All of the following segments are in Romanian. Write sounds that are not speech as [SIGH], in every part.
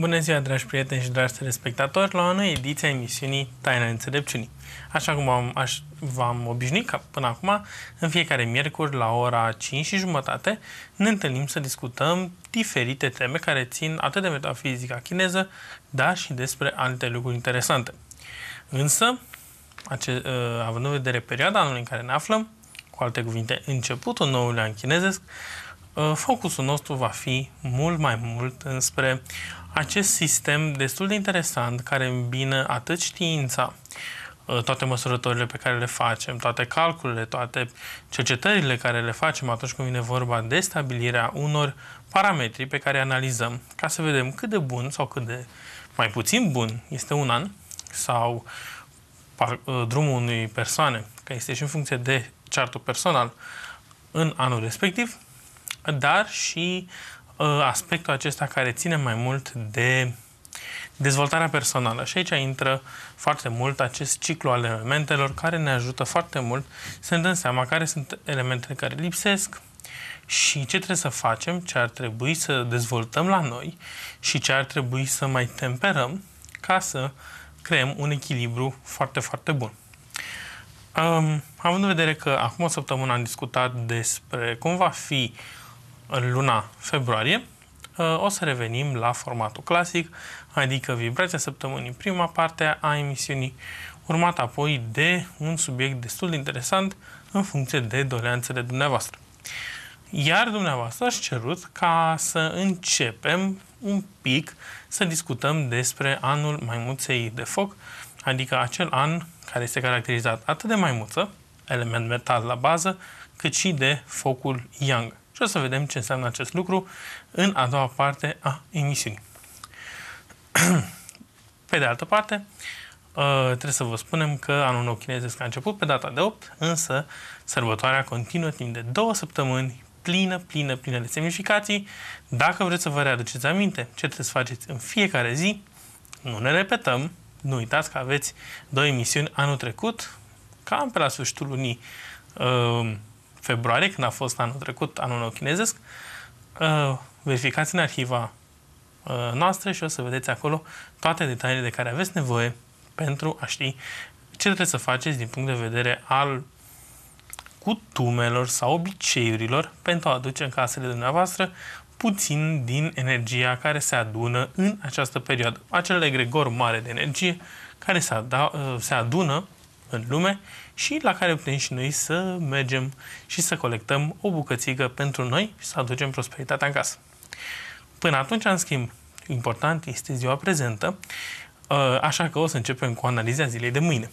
Bună ziua, dragi prieteni și dragi telespectatori, la o nouă ediție a emisiunii Taina Înțelepciunii. Așa cum am, aș, v-am obișnuit ca până acum, în fiecare miercuri la ora 5 și jumătate ne întâlnim să discutăm diferite teme care țin atât de metafizica chineză, dar și despre alte lucruri interesante. Însă, ace, ă, având în vedere perioada anului în care ne aflăm, cu alte cuvinte, începutul noului an chinezesc, ă, focusul nostru va fi mult mai mult înspre acest sistem destul de interesant care îmbină atât știința, ă, toate măsurătorile pe care le facem, toate calculele, toate cercetările care le facem atunci când vine vorba de stabilirea unor parametri pe care analizăm ca să vedem cât de bun sau cât de mai puțin bun este un an sau ă, drumul unei persoane, care este și în funcție de chartul personal în anul respectiv, dar și Uh, aspectul acesta care ține mai mult de dezvoltarea personală. Și aici intră foarte mult acest ciclu al elementelor care ne ajută foarte mult să ne dăm seama care sunt elementele care lipsesc și ce trebuie să facem, ce ar trebui să dezvoltăm la noi și ce ar trebui să mai temperăm ca să creăm un echilibru foarte, foarte bun. Um, având în vedere că acum o săptămână am discutat despre cum va fi în luna februarie, uh, o să revenim la formatul clasic, adică vibrația săptămânii, prima parte a emisiunii, urmat apoi de un subiect destul de interesant în funcție de doleanțele dumneavoastră. Iar dumneavoastră aș cerut ca să începem un pic să discutăm despre anul maimuței de foc, adică acel an care este caracterizat atât de maimuță, element metal la bază, cât și de focul yang. Și o să vedem ce înseamnă acest lucru în a doua parte a emisiunii. [CLEARS THROAT] Pe de altă parte, uh, trebuie să vă spunem că anul nou chinezesc a început pe data de 8, însă sărbătoarea continuă timp de două săptămâni, plină, plină, plină de semnificații. Dacă vreți să vă readuceți aminte ce trebuie să faceți în fiecare zi, nu ne repetăm, nu uitați că aveți două emisiuni anul trecut, cam pe la sfârșitul lunii uh, februarie, când a fost anul trecut, anul nou chinezesc, uh, verificați în arhiva uh, noastră și o să vedeți acolo toate detaliile de care aveți nevoie pentru a ști ce trebuie să faceți din punct de vedere al cutumelor sau obiceiurilor pentru a aduce în casele dumneavoastră puțin din energia care se adună în această perioadă. Acel egregor mare de energie care se, ada, uh, se adună în lume și la care putem și noi să mergem și să colectăm o bucățică pentru noi și să aducem prosperitatea în casă. Până atunci, în schimb, important este ziua prezentă, uh, așa că o să începem cu analiza zilei de mâine.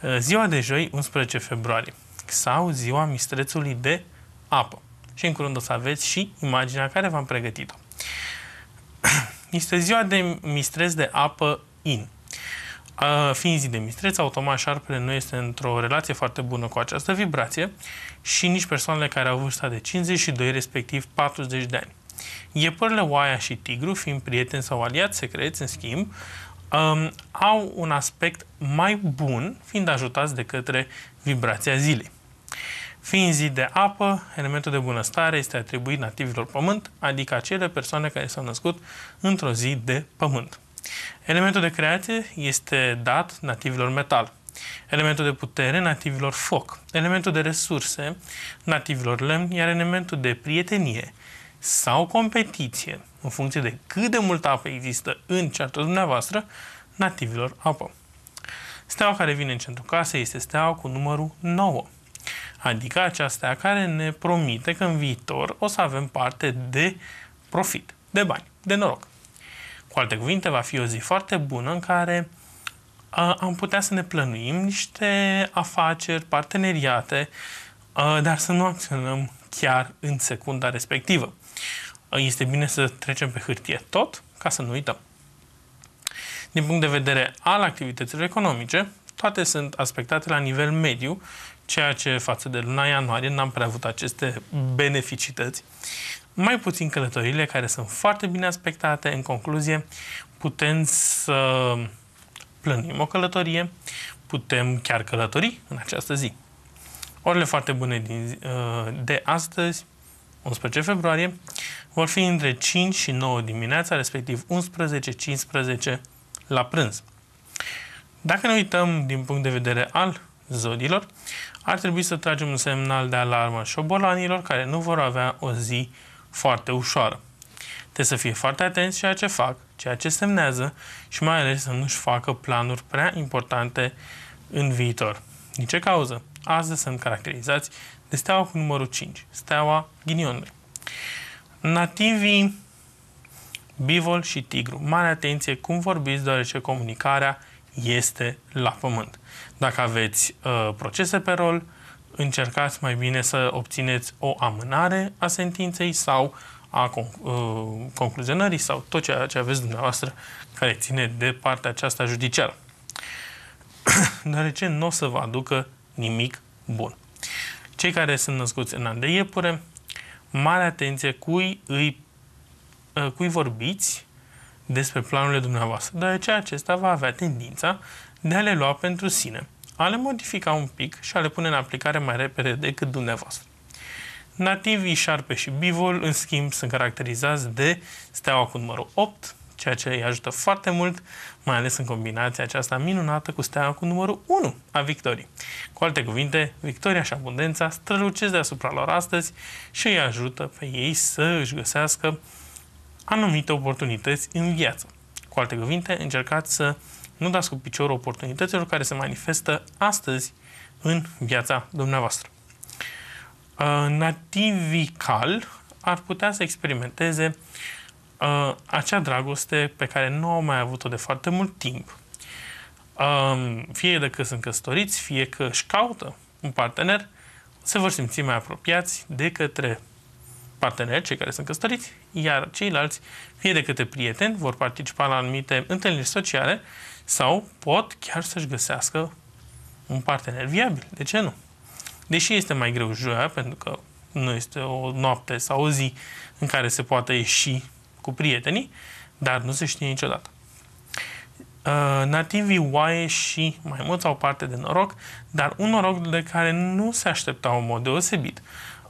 Uh, ziua de joi, 11 februarie, sau ziua mistrețului de apă. Și în curând o să aveți și imaginea care v-am pregătit-o. [CLEARS THROAT] Este ziua de mistreț de apă in. A, fiind zi de mistreț, automat șarpele nu este într-o relație foarte bună cu această vibrație și nici persoanele care au vârsta de 52, respectiv 40 de ani. Iepările oaia și tigru, fiind prieteni sau aliați secreți, în schimb, um, au un aspect mai bun, fiind ajutați de către vibrația zilei. Fiind zi de apă, elementul de bunăstare este atribuit nativilor pământ, adică acele persoane care s-au născut într-o zi de pământ. Elementul de creație este dat nativilor metal, elementul de putere nativilor foc, elementul de resurse nativilor lemn, iar elementul de prietenie sau competiție, în funcție de cât de multă apă există în ceartă dumneavoastră, nativilor apă. Steaua care vine în centrul casei este steaua cu numărul 9, adică aceasta care ne promite că în viitor o să avem parte de profit, de bani, de noroc. Cu alte cuvinte, va fi o zi foarte bună în care am putea să ne plănuim niște afaceri, parteneriate, dar să nu acționăm chiar în secunda respectivă. Este bine să trecem pe hârtie tot ca să nu uităm. Din punct de vedere al activităților economice, toate sunt aspectate la nivel mediu ceea ce față de luna ianuarie n-am prea avut aceste beneficități. Mai puțin călătorile care sunt foarte bine aspectate. În concluzie, putem să plănim o călătorie, putem chiar călători în această zi. Orele foarte bune din, ă, de astăzi, 11 februarie, vor fi între 5 și 9 dimineața, respectiv 11-15 la prânz. Dacă ne uităm din punct de vedere al zodilor, ar trebui să tragem un semnal de alarmă șobolanilor care nu vor avea o zi foarte ușoară. Trebuie să fie foarte atenți ceea ce fac, ceea ce semnează și mai ales să nu-și facă planuri prea importante în viitor. Din ce cauză? Astăzi sunt caracterizați de steaua cu numărul 5, steaua ghinionului. Nativii bivol și tigru. Mare atenție cum vorbiți, deoarece comunicarea este la pământ. Dacă aveți uh, procese pe rol, încercați mai bine să obțineți o amânare a sentinței sau a con- uh, concluzionării sau tot ceea ce aveți dumneavoastră care ține de partea aceasta judiciară. [COUGHS] Deoarece nu o să vă aducă nimic bun. Cei care sunt născuți în an de iepure, mare atenție cui, îi, uh, cui vorbiți despre planurile dumneavoastră, deoarece acesta va avea tendința de a le lua pentru sine, a le modifica un pic și a le pune în aplicare mai repede decât dumneavoastră. Nativii șarpe și bivol, în schimb, sunt caracterizați de steaua cu numărul 8, ceea ce îi ajută foarte mult, mai ales în combinația aceasta minunată cu steaua cu numărul 1 a victorii. Cu alte cuvinte, victoria și abundența strălucesc deasupra lor astăzi și îi ajută pe ei să își găsească anumite oportunități în viață. Cu alte cuvinte, încercați să nu dați cu piciorul oportunităților care se manifestă astăzi în viața dumneavoastră. Uh, nativical cal ar putea să experimenteze uh, acea dragoste pe care nu au mai avut-o de foarte mult timp. Um, fie de că sunt căsătoriți, fie că își caută un partener, se vor simți mai apropiați de către parteneri, cei care sunt căsătoriți, iar ceilalți, fie de către prieteni, vor participa la anumite întâlniri sociale sau pot chiar să-și găsească un partener viabil. De ce nu? Deși este mai greu joia, pentru că nu este o noapte sau o zi în care se poate ieși cu prietenii, dar nu se știe niciodată. Uh, nativii oaie și mai mulți au parte de noroc, dar un noroc de care nu se aștepta în mod deosebit.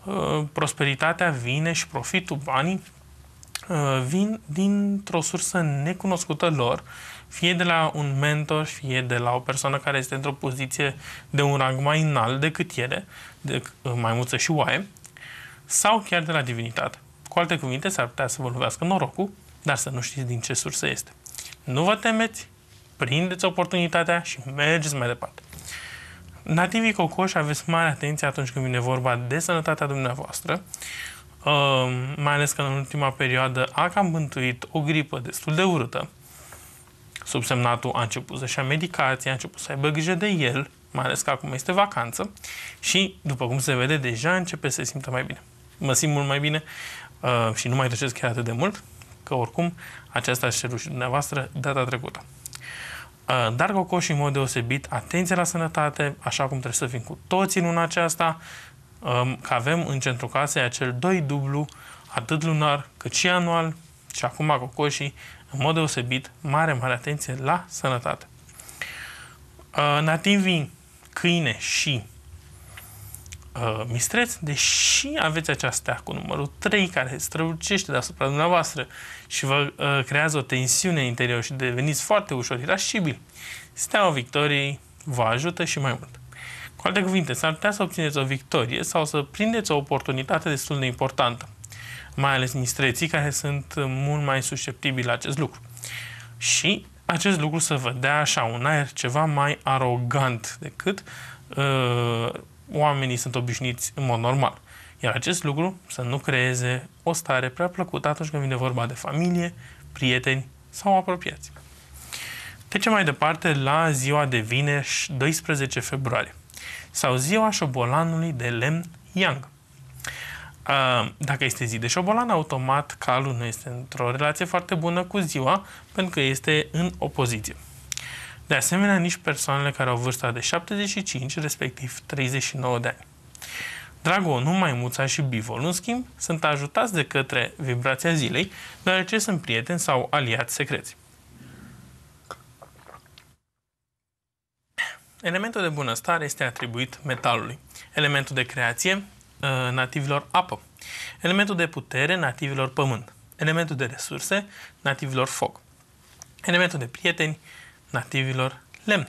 Uh, prosperitatea vine și profitul banii uh, vin dintr-o sursă necunoscută lor, uh, fie de la un mentor, fie de la o persoană care este într-o poziție de un rang mai înalt decât ele, de uh, maimuță și oaie, sau chiar de la divinitate. Cu alte cuvinte, s-ar putea să vă lovească norocul, dar să nu știți din ce sursă este. Nu vă temeți, prindeți oportunitatea și mergeți mai departe. Nativii cocoși, aveți mare atenție atunci când vine vorba de sănătatea dumneavoastră, uh, mai ales că în ultima perioadă a cam bântuit o gripă destul de urâtă, Subsemnatul a început să-și ia medicație, a început să aibă grijă de el, mai ales că acum este vacanță și, după cum se vede, deja începe să se simtă mai bine. Mă simt mult mai bine uh, și nu mai trecesc chiar atât de mult, că oricum aceasta și cerut și dumneavoastră data trecută. Uh, dar și în mod deosebit, atenție la sănătate, așa cum trebuie să fim cu toții în luna aceasta, um, că avem în centru casei acel doi dublu, atât lunar cât și anual, și acum cocoșii în mod deosebit, mare, mare atenție la sănătate. Uh, Nativii câine și uh, mistreți, deși aveți această cu numărul 3 care strălucește deasupra dumneavoastră și vă uh, creează o tensiune interior și deveniți foarte ușor irascibil. steaua victoriei vă ajută și mai mult. Cu alte cuvinte, s-ar putea să obțineți o victorie sau să prindeți o oportunitate destul de importantă mai ales mistreții, care sunt mult mai susceptibili la acest lucru. Și acest lucru să vă dea așa un aer ceva mai arogant decât uh, oamenii sunt obișnuiți în mod normal. Iar acest lucru să nu creeze o stare prea plăcută atunci când vine vorba de familie, prieteni sau apropiați. Trecem mai departe la ziua de vineri, 12 februarie, sau ziua șobolanului de lemn Yang dacă este zi de șobolan, automat calul nu este într-o relație foarte bună cu ziua, pentru că este în opoziție. De asemenea, nici persoanele care au vârsta de 75, respectiv 39 de ani. Dragonul, maimuța și bivol, în schimb, sunt ajutați de către vibrația zilei, deoarece sunt prieteni sau aliați secreți. Elementul de bunăstare este atribuit metalului. Elementul de creație Uh, nativilor apă, elementul de putere nativilor pământ, elementul de resurse nativilor foc, elementul de prieteni nativilor lemn.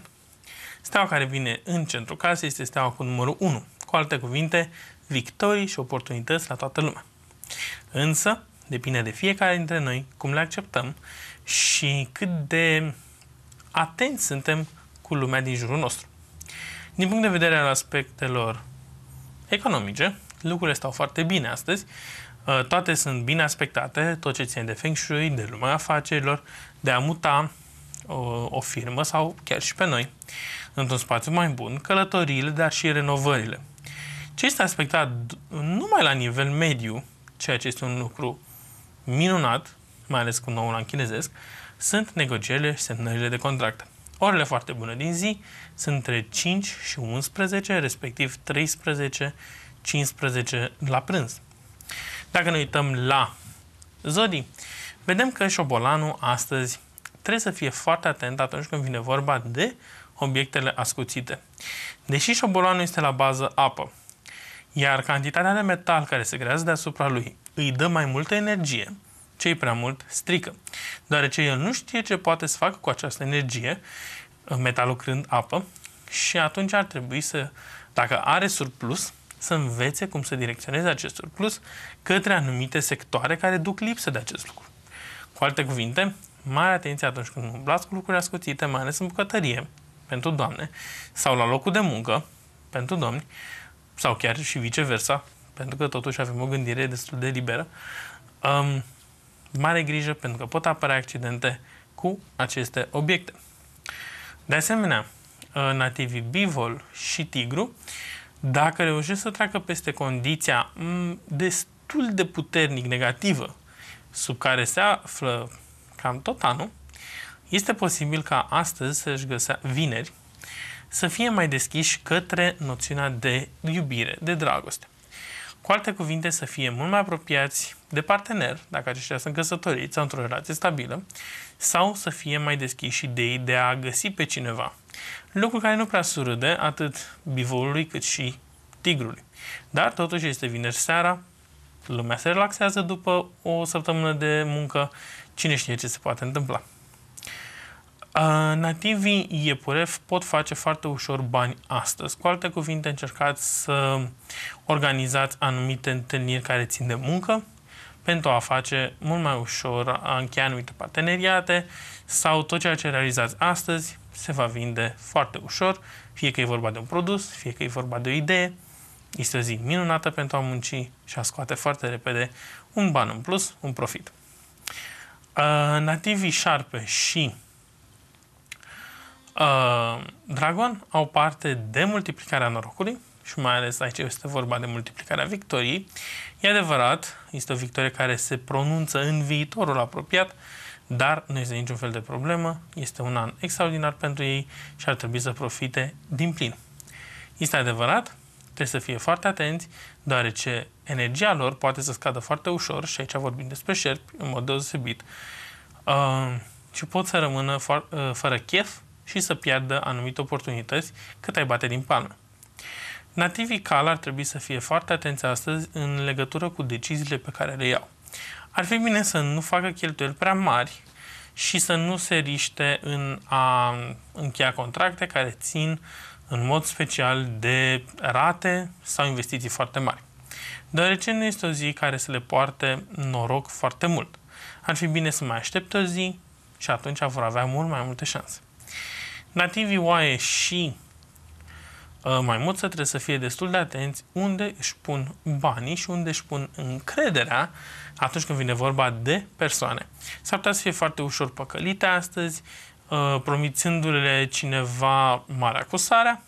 Steaua care vine în centrul casei este steaua cu numărul 1, cu alte cuvinte, victorii și oportunități la toată lumea. Însă, depinde de fiecare dintre noi cum le acceptăm și cât de atenți suntem cu lumea din jurul nostru. Din punct de vedere al aspectelor economice, lucrurile stau foarte bine astăzi. Uh, toate sunt bine aspectate, tot ce ține de Feng Shui, de lumea afacerilor, de a muta o, uh, o firmă sau chiar și pe noi într-un spațiu mai bun, călătoriile, dar și renovările. Ce este aspectat numai la nivel mediu, ceea ce este un lucru minunat, mai ales cu noul an chinezesc, sunt negocierile și semnările de contract. Orele foarte bune din zi sunt între 5 și 11, respectiv 13 15 la prânz. Dacă ne uităm la zodii, vedem că șobolanul astăzi trebuie să fie foarte atent atunci când vine vorba de obiectele ascuțite. Deși șobolanul este la bază apă, iar cantitatea de metal care se creează deasupra lui îi dă mai multă energie, cei prea mult strică, deoarece el nu știe ce poate să facă cu această energie, metalul crând apă, și atunci ar trebui să, dacă are surplus, să învețe cum să direcționeze acest surplus către anumite sectoare care duc lipsă de acest lucru. Cu alte cuvinte, mare atenție atunci când umblați cu lucruri ascuțite, mai ales în bucătărie, pentru doamne, sau la locul de muncă, pentru domni, sau chiar și viceversa, pentru că totuși avem o gândire destul de liberă, um, mare grijă pentru că pot apărea accidente cu aceste obiecte. De asemenea, uh, nativii bivol și tigru dacă reușesc să treacă peste condiția mm, destul de puternic negativă sub care se află cam tot anul, este posibil ca astăzi să-și găsească vineri să fie mai deschiși către noțiunea de iubire, de dragoste. Cu alte cuvinte, să fie mult mai apropiați de partener, dacă aceștia sunt căsătoriți sau într-o relație stabilă, sau să fie mai deschiși idei de a găsi pe cineva Lucru care nu prea surâde atât bivolului cât și tigrului. Dar totuși este vineri seara, lumea se relaxează după o săptămână de muncă, cine știe ce se poate întâmpla. Nativii iepuref pot face foarte ușor bani astăzi. Cu alte cuvinte, încercați să organizați anumite întâlniri care țin de muncă pentru a face mult mai ușor a încheia anumite parteneriate sau tot ceea ce realizați astăzi se va vinde foarte ușor, fie că e vorba de un produs, fie că e vorba de o idee. Este o zi minunată pentru a munci și a scoate foarte repede un ban în plus, un profit. Uh, nativii șarpe și uh, dragon au parte de multiplicarea norocului și mai ales aici este vorba de multiplicarea victoriei. E adevărat, este o victorie care se pronunță în viitorul apropiat, uh, dar nu este niciun fel de problemă, este un an extraordinar pentru ei și ar trebui să profite din plin. Este adevărat, trebuie să fie foarte atenți, deoarece energia lor poate să scadă foarte ușor, și aici vorbim despre șerpi, în mod deosebit, uh, și pot să rămână uh, fără chef și să piardă anumite oportunități cât ai bate din palmă. Nativii cal ar trebui să fie foarte atenți astăzi în legătură cu deciziile pe care le iau ar fi bine să nu facă cheltuieli prea mari și să nu se riște în a încheia contracte care țin în mod special de rate sau investiții foarte mari. Deoarece nu este o zi care să le poarte noroc foarte mult. Ar fi bine să mai aștepte o zi și atunci vor avea mult mai multe șanse. Nativii oaie și să trebuie să fie destul de atenți unde își pun banii și unde își pun încrederea atunci când vine vorba de persoane. S-ar putea să fie foarte ușor păcălite astăzi, ă, promițându-le cineva marea acusarea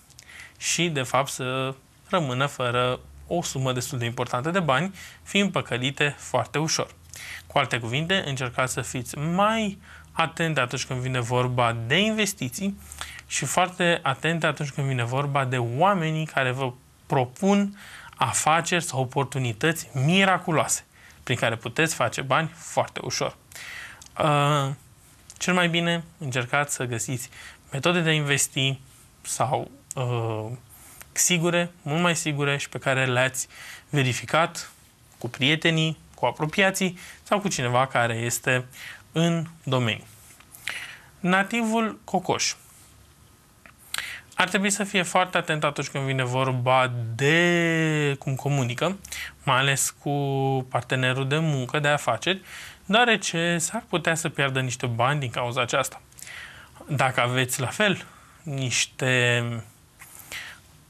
și, de fapt, să rămână fără o sumă destul de importantă de bani, fiind păcălite foarte ușor. Cu alte cuvinte, încercați să fiți mai atent atunci când vine vorba de investiții și foarte atente atunci când vine vorba de oamenii care vă propun afaceri sau oportunități miraculoase prin care puteți face bani foarte ușor. Uh, cel mai bine încercați să găsiți metode de a investi sau uh, sigure, mult mai sigure și pe care le-ați verificat cu prietenii, cu apropiații sau cu cineva care este în domeniu. Nativul cocoș ar trebui să fie foarte atent atunci când vine vorba de cum comunică, mai ales cu partenerul de muncă, de afaceri, deoarece s-ar putea să pierdă niște bani din cauza aceasta. Dacă aveți la fel niște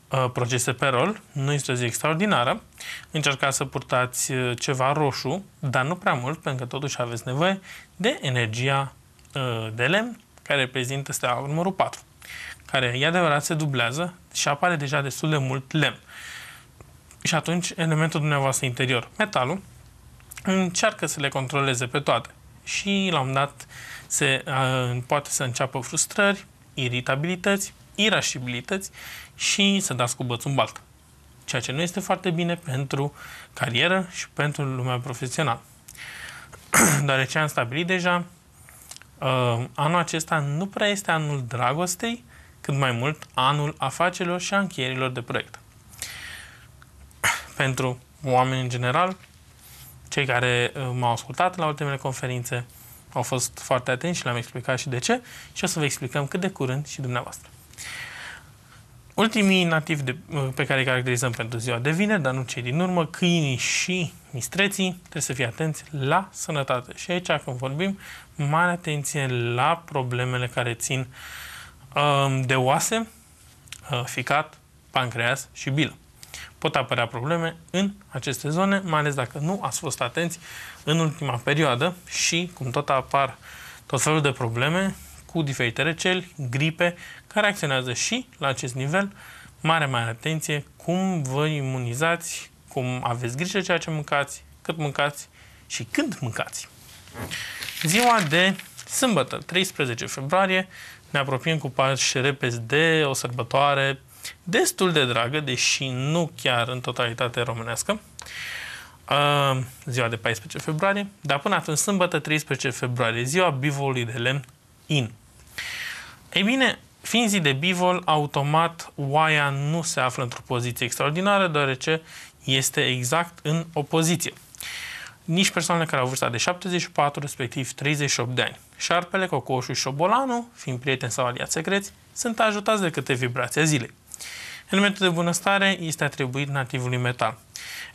uh, procese pe rol, nu este o zi extraordinară, încercați să purtați uh, ceva roșu, dar nu prea mult, pentru că totuși aveți nevoie de energia uh, de lemn, care reprezintă steaua numărul 4 care, e adevărat, se dublează și apare deja destul de mult lemn. Și atunci, elementul dumneavoastră interior, metalul, încearcă să le controleze pe toate. Și, la un dat, se, poate să înceapă frustrări, iritabilități, irascibilități și să dați cu bățul în baltă. Ceea ce nu este foarte bine pentru carieră și pentru lumea profesională. [CLEARS THROAT] Deoarece am stabilit deja, ă, anul acesta nu prea este anul dragostei, cât mai mult anul afacerilor și a încheierilor de proiect. Pentru oameni în general, cei care uh, m-au ascultat la ultimele conferințe au fost foarte atenți și le-am explicat și de ce și o să vă explicăm cât de curând și dumneavoastră. Ultimii nativi de, uh, pe care îi caracterizăm pentru ziua de vineri, dar nu cei din urmă, câinii și mistreții, trebuie să fie atenți la sănătate. Și aici, când vorbim, mare atenție la problemele care țin uh, de oase, uh, ficat, pancreas și bilă. Pot apărea probleme în aceste zone, mai ales dacă nu ați fost atenți în ultima perioadă și, cum tot apar tot felul de probleme cu diferite receli, gripe, care acționează și la acest nivel, mare, mare atenție cum vă imunizați, cum aveți grijă ceea ce mâncați, cât mâncați și când mâncați. Ziua de Sâmbătă, 13 februarie, ne apropiem cu pași repezi de o sărbătoare destul de dragă, deși nu chiar în totalitate românească, ziua de 14 februarie, dar până atunci, sâmbătă, 13 februarie, ziua bivolului de lemn in. Ei bine, Fiind zi de bivol, automat oaia nu se află într-o poziție extraordinară, deoarece este exact în opoziție nici persoanele care au vârsta de 74, respectiv 38 de ani. Șarpele, cocoșul și șobolanul, fiind prieteni sau aliați secreți, sunt ajutați de câte vibrația zilei. Elementul de bunăstare este atribuit nativului metal,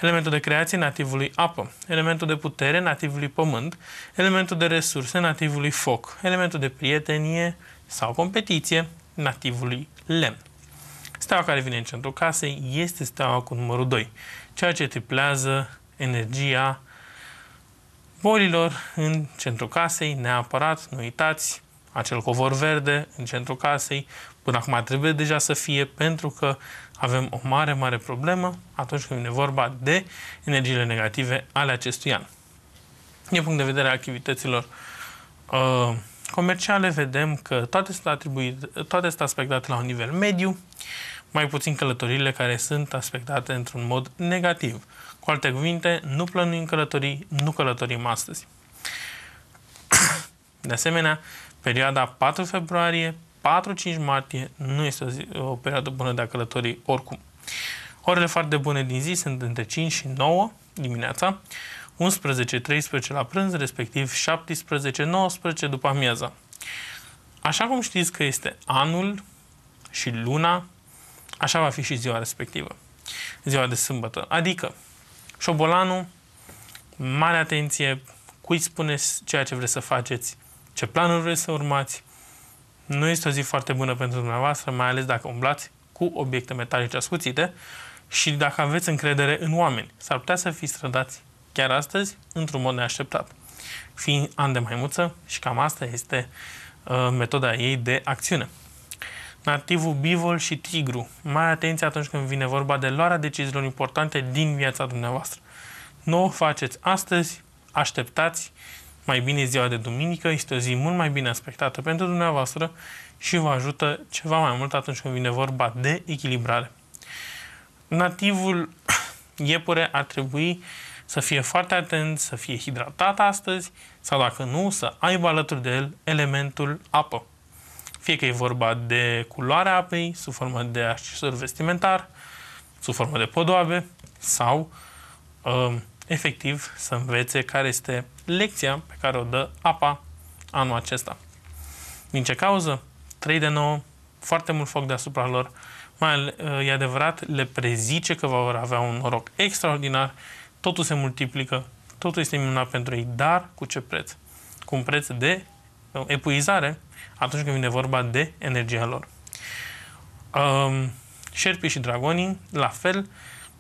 elementul de creație nativului apă, elementul de putere nativului pământ, elementul de resurse nativului foc, elementul de prietenie sau competiție nativului lemn. Steaua care vine în centrul casei este steaua cu numărul 2, ceea ce triplează energia bolilor în centrul casei, neapărat, nu uitați, acel covor verde în centrul casei, până acum trebuie deja să fie, pentru că avem o mare, mare problemă atunci când e vorba de energiile negative ale acestui an. Din punct de vedere a activităților uh, comerciale, vedem că toate sunt, atribuite, toate sunt aspectate la un nivel mediu, mai puțin călătorile care sunt aspectate într-un mod negativ. Cu alte cuvinte, nu plănuim călătorii, nu călătorim astăzi. [COUGHS] De asemenea, perioada 4 februarie 4-5 martie nu este o, zi, o perioadă bună de a călători oricum. Orele foarte bune din zi sunt între 5 și 9 dimineața, 11-13 la prânz, respectiv 17-19 după amiaza. Așa cum știți că este anul și luna, așa va fi și ziua respectivă, ziua de sâmbătă, adică șobolanul, mare atenție, cui spuneți ceea ce vreți să faceți, ce planuri vreți să urmați. Nu este o zi foarte bună pentru dumneavoastră, mai ales dacă umblați cu obiecte metalice ascuțite și dacă aveți încredere în oameni. S-ar putea să fiți strădați chiar astăzi într-un mod neașteptat. Fiind an de maimuță și cam asta este uh, metoda ei de acțiune nativul bivol și tigru. Mai atenție atunci când vine vorba de luarea deciziilor importante din viața dumneavoastră. Nu o faceți astăzi, așteptați, mai bine ziua de duminică, este o zi mult mai bine aspectată pentru dumneavoastră și vă ajută ceva mai mult atunci când vine vorba de echilibrare. Nativul [COUGHS] iepure ar trebui să fie foarte atent, să fie hidratat astăzi sau dacă nu, să aibă alături de el elementul apă. Fie că e vorba de culoarea apei, sub formă de accesor vestimentar, sub formă de podoabe sau um, efectiv să învețe care este lecția pe care o dă apa anul acesta. Din ce cauză? 3 de 9, foarte mult foc deasupra lor, mai uh, e adevărat, le prezice că vor avea un noroc extraordinar, totul se multiplică, totul este minunat pentru ei, dar cu ce preț? Cu un preț de uh, epuizare atunci când vine vorba de energia lor. Um, șerpii și dragonii, la fel,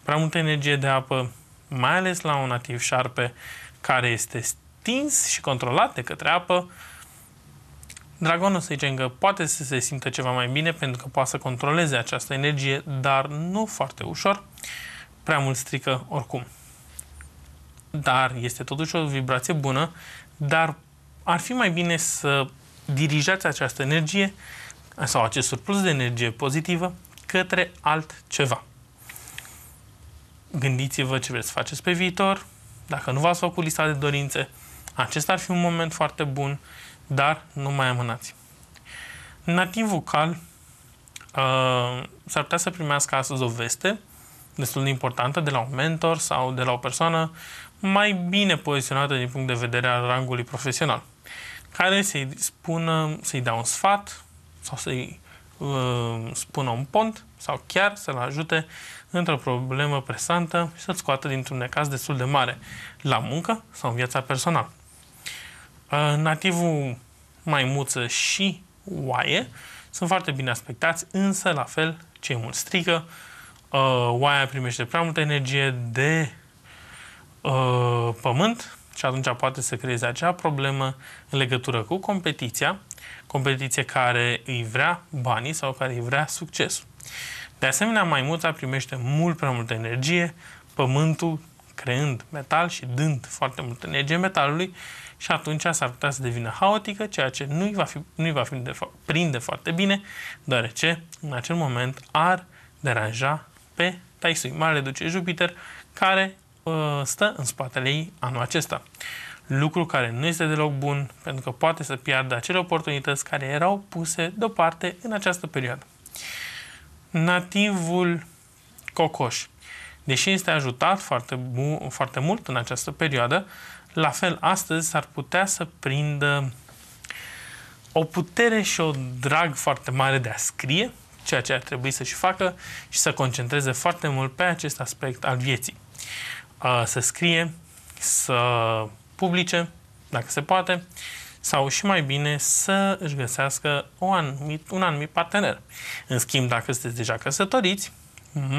prea multă energie de apă, mai ales la un nativ șarpe care este stins și controlat de către apă, Dragonul, să zicem că poate să se simtă ceva mai bine pentru că poate să controleze această energie, dar nu foarte ușor, prea mult strică oricum. Dar este totuși o vibrație bună, dar ar fi mai bine să dirijați această energie sau acest surplus de energie pozitivă către altceva. Gândiți-vă ce vreți să faceți pe viitor, dacă nu v-ați făcut lista de dorințe, acesta ar fi un moment foarte bun, dar nu mai amânați. Nativ vocal uh, s-ar putea să primească astăzi o veste destul de importantă de la un mentor sau de la o persoană mai bine poziționată din punct de vedere al rangului profesional care să-i spună, să-i dea un sfat sau să-i uh, spună un pont sau chiar să-l ajute într-o problemă presantă și să-l scoată dintr-un necaz destul de mare la muncă sau în viața personală. Uh, nativul maimuță și oaie sunt foarte bine aspectați, însă la fel cei mulți strică, uh, oaia primește prea multă energie de uh, pământ, și atunci poate să creeze acea problemă în legătură cu competiția, competiție care îi vrea banii sau care îi vrea succesul. De asemenea, maimuța primește mult prea multă energie, pământul creând metal și dând foarte multă energie metalului și atunci s-ar putea să devină haotică, ceea ce nu-i va, fi, nu-i va fi de fa- prinde foarte bine, deoarece în acel moment ar deranja pe Taisui. Mare duce Jupiter, care Ă, stă în spatele ei anul acesta. Lucru care nu este deloc bun, pentru că poate să piardă acele oportunități care erau puse deoparte în această perioadă. Nativul cocoș. Deși este ajutat foarte, bu- foarte mult în această perioadă, la fel astăzi s-ar putea să prindă o putere și o drag foarte mare de a scrie, ceea ce ar trebui să și facă și să concentreze foarte mult pe acest aspect al vieții să scrie, să publice, dacă se poate, sau și mai bine să își găsească o anumit, un anumit partener. În schimb, dacă sunteți deja căsătoriți,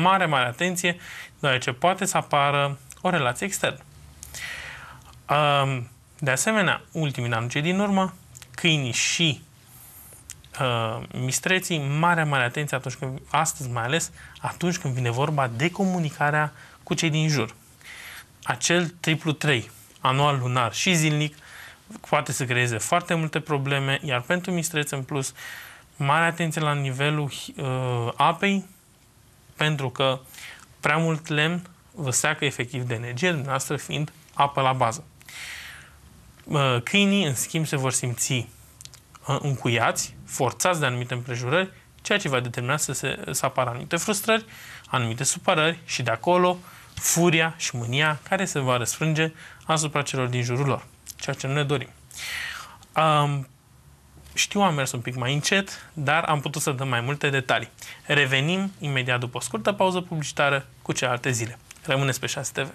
mare, mare atenție, deoarece poate să apară o relație externă. De asemenea, ultimii anunce din urmă, câinii și mistreții, mare, mare atenție atunci când, astăzi mai ales, atunci când vine vorba de comunicarea cu cei din jur acel triplu 3 anual lunar și zilnic poate să creeze foarte multe probleme, iar pentru mistreț în plus, mare atenție la nivelul uh, apei, pentru că prea mult lemn vă seacă efectiv de energie, dumneavoastră fiind apă la bază. Uh, câinii, în schimb, se vor simți uh, încuiați, forțați de anumite împrejurări, ceea ce va determina să, se, să apară anumite frustrări, anumite supărări și de acolo uh, furia și mânia care se va răsfrânge asupra celor din jurul lor, ceea ce nu ne dorim. Um, știu, am mers un pic mai încet, dar am putut să dăm mai multe detalii. Revenim imediat după o scurtă pauză publicitară cu celelalte zile. Rămâneți pe 6 TV.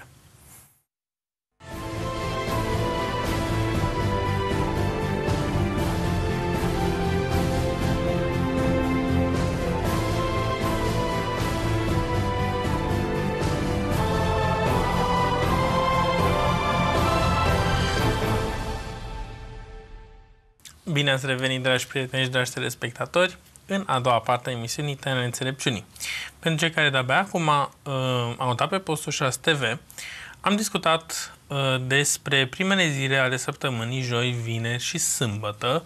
Bine ați revenit, dragi prieteni și dragi telespectatori, în a doua parte a emisiunii Tainele Înțelepciunii. Pentru cei care de-abia acum uh, au dat pe postul 6 TV, am discutat uh, despre primele zile ale săptămânii, joi, vineri și sâmbătă.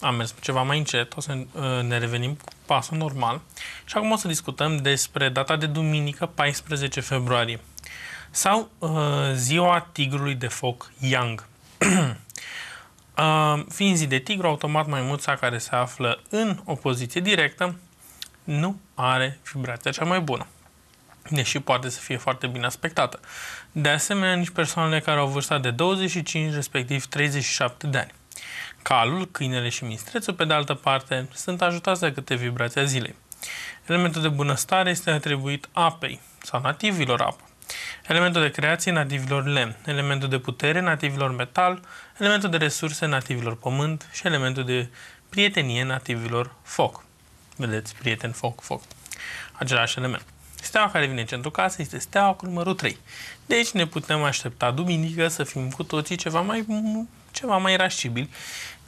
Am mers ceva mai încet, o să uh, ne revenim cu pasul normal. Și acum o să discutăm despre data de duminică, 14 februarie, sau uh, ziua tigrului de foc Yang. [CLEARS THROAT] Fiind zi de tigru, automat maimuța care se află în o poziție directă nu are vibrația cea mai bună deși poate să fie foarte bine aspectată. De asemenea, nici persoanele care au vârsta de 25, respectiv 37 de ani. Calul, câinele și mistrețul, pe de altă parte, sunt ajutați de câte vibrația zilei. Elementul de bunăstare este atribuit apei sau nativilor apă. Elementul de creație nativilor lemn, elementul de putere nativilor metal, elementul de resurse nativilor pământ și elementul de prietenie nativilor foc. Vedeți, prieten, foc, foc. Același element. Steaua care vine în centru casă este steaua cu numărul 3. Deci ne putem aștepta duminică să fim cu toții ceva mai, ceva mai rascibili.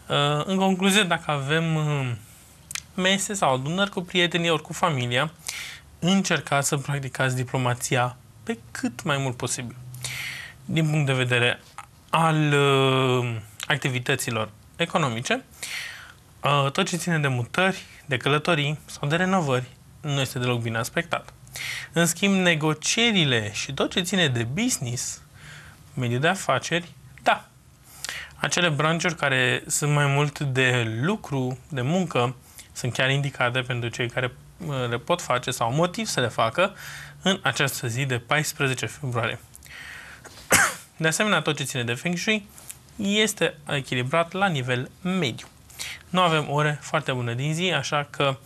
Uh, în concluzie, dacă avem uh, mese sau adunări cu prietenii ori cu familia, încercați să practicați diplomația pe cât mai mult posibil. Din punct de vedere al uh, activităților economice, uh, tot ce ține de mutări, de călătorii sau de renovări nu este deloc bine aspectat. În schimb, negocierile și tot ce ține de business, mediul de afaceri, da. Acele branciuri care sunt mai mult de lucru, de muncă, sunt chiar indicate pentru cei care uh, le pot face sau motiv să le facă, în această zi de 14 februarie. [COUGHS] De asemenea, tot ce ține de Feng Shui este echilibrat la nivel mediu. Nu avem ore foarte bune din zi, așa că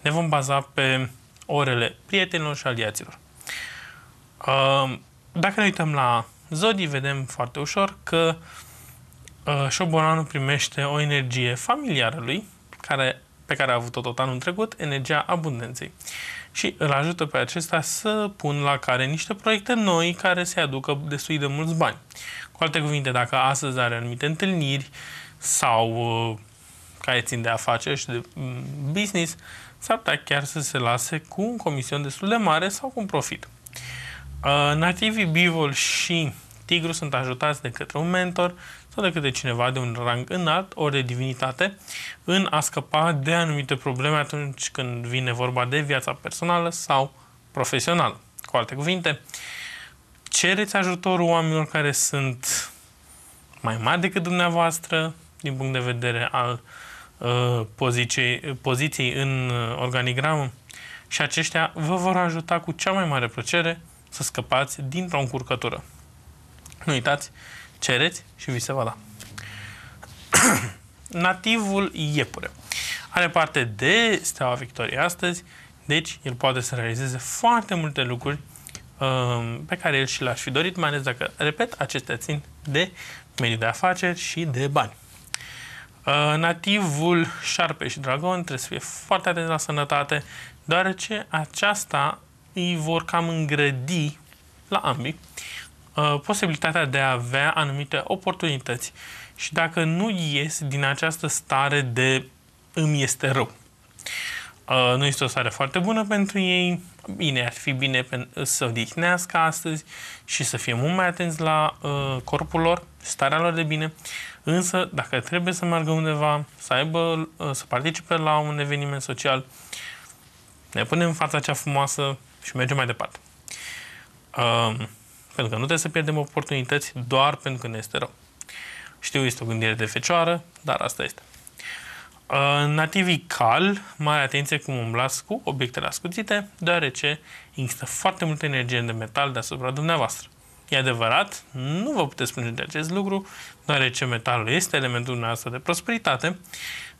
ne vom baza pe orele prietenilor și aliaților. Dacă ne uităm la zodii, vedem foarte ușor că uh, șobolanul primește o energie familiară lui, care, pe care a avut-o tot anul trecut, energia abundenței și îl ajută pe acesta să pun la care niște proiecte noi care se aducă destui de mulți bani. Cu alte cuvinte, dacă astăzi are anumite întâlniri sau uh, care țin de afaceri și de mm, business, s-ar putea chiar să se lase cu un comision destul de mare sau cu un profit. Uh, nativii Bivol și Tigru sunt ajutați de către un mentor sau de către cineva de un rang înalt, ori de divinitate, în a scăpa de anumite probleme atunci când vine vorba de viața personală sau profesională. Cu alte cuvinte, cereți ajutorul oamenilor care sunt mai mari decât dumneavoastră din punct de vedere al uh, poziției, poziției în uh, organigramă și aceștia vă vor ajuta cu cea mai mare plăcere să scăpați dintr-o încurcătură. Nu uitați, Cereți și vi se va da. [CLEARS THROAT] Nativul iepure are parte de steaua victoriei astăzi, deci el poate să realizeze foarte multe lucruri um, pe care el și l-aș fi dorit, mai ales dacă, repet, acestea țin de mediul de afaceri și de bani. Uh, nativul șarpe și dragon trebuie să fie foarte atent la sănătate, deoarece aceasta îi vor cam îngrădi la ambii Uh, posibilitatea de a avea anumite oportunități. Și dacă nu ies din această stare de îmi este rău, uh, nu este o stare foarte bună pentru ei, bine, ar fi bine să odihnească astăzi și să fie mult mai atenți la uh, corpul lor, starea lor de bine, însă dacă trebuie să meargă undeva, să aibă, uh, să participe la un eveniment social, ne punem în fața cea frumoasă și mergem mai departe. Uh, pentru că nu trebuie să pierdem oportunități doar pentru că ne este rău. Știu, este o gândire de fecioară, dar asta este. Uh, nativii cal, mai atenție cum umblați cu obiectele ascuțite, deoarece există foarte multă energie de metal deasupra dumneavoastră. E adevărat, nu vă puteți spune de acest lucru, deoarece metalul este elementul dumneavoastră de prosperitate,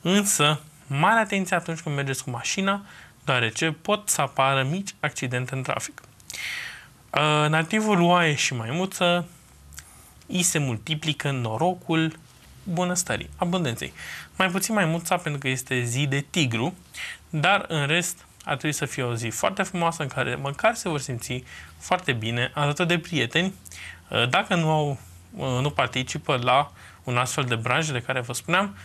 însă mare atenție atunci când mergeți cu mașina, deoarece pot să apară mici accidente în trafic. Uh, nativul oaie și maimuță, i se multiplică norocul bunăstării, abundenței. Mai puțin maimuța pentru că este zi de tigru, dar în rest ar trebui să fie o zi foarte frumoasă în care măcar se vor simți foarte bine alături de prieteni, uh, dacă nu, au, uh, nu participă la un astfel de branj de care vă spuneam,